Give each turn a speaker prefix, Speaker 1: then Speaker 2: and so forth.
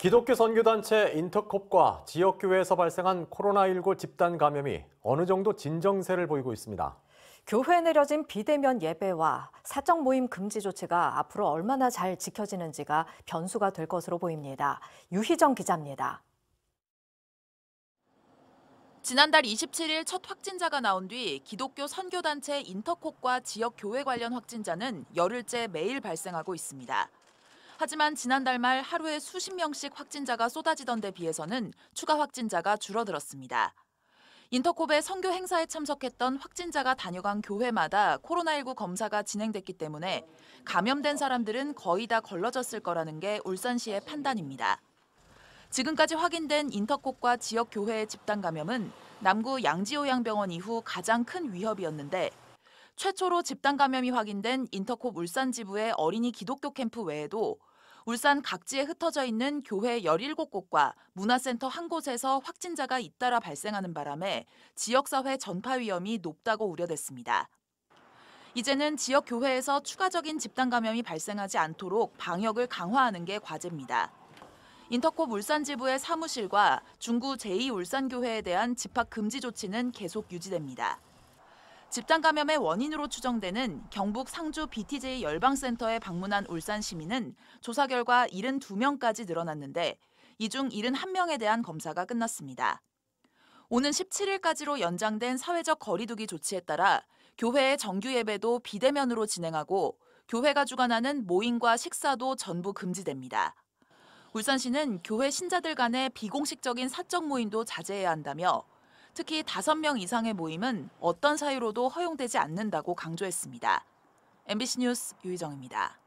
Speaker 1: 기독교 선교단체 인터콥과 지역교회에서 발생한 코로나19 집단 감염이 어느 정도 진정세를 보이고 있습니다. 교회에 내려진 비대면 예배와 사적 모임 금지 조치가 앞으로 얼마나 잘 지켜지는지가 변수가 될 것으로 보입니다. 유희정 기자입니다. 지난달 27일 첫 확진자가 나온 뒤 기독교 선교단체 인터콥과 지역 교회 관련 확진자는 열흘째 매일 발생하고 있습니다. 하지만 지난달 말 하루에 수십 명씩 확진자가 쏟아지던 데 비해서는 추가 확진자가 줄어들었습니다. 인터콥의 선교 행사에 참석했던 확진자가 다녀간 교회마다 코로나19 검사가 진행됐기 때문에 감염된 사람들은 거의 다 걸러졌을 거라는 게 울산시의 판단입니다. 지금까지 확인된 인터콥과 지역 교회의 집단 감염은 남구 양지요양병원 이후 가장 큰 위협이었는데 최초로 집단 감염이 확인된 인터콥 울산 지부의 어린이 기독교 캠프 외에도 울산 각지에 흩어져 있는 교회 17곳과 문화센터 한 곳에서 확진자가 잇따라 발생하는 바람에 지역사회 전파 위험이 높다고 우려됐습니다. 이제는 지역 교회에서 추가적인 집단 감염이 발생하지 않도록 방역을 강화하는 게 과제입니다. 인터콥 울산지부의 사무실과 중구 제2울산교회에 대한 집합 금지 조치는 계속 유지됩니다. 집단 감염의 원인으로 추정되는 경북 상주 BTJ 열방센터에 방문한 울산 시민은 조사 결과 72명까지 늘어났는데 이 중 71명에 대한 검사가 끝났습니다. 오는 17일까지로 연장된 사회적 거리두기 조치에 따라 교회의 정규 예배도 비대면으로 진행하고 교회가 주관하는 모임과 식사도 전부 금지됩니다. 울산시는 교회 신자들 간의 비공식적인 사적 모임도 자제해야 한다며 특히 5명 이상의 모임은 어떤 사유로도 허용되지 않는다고 강조했습니다. MBC 뉴스 유희정입니다.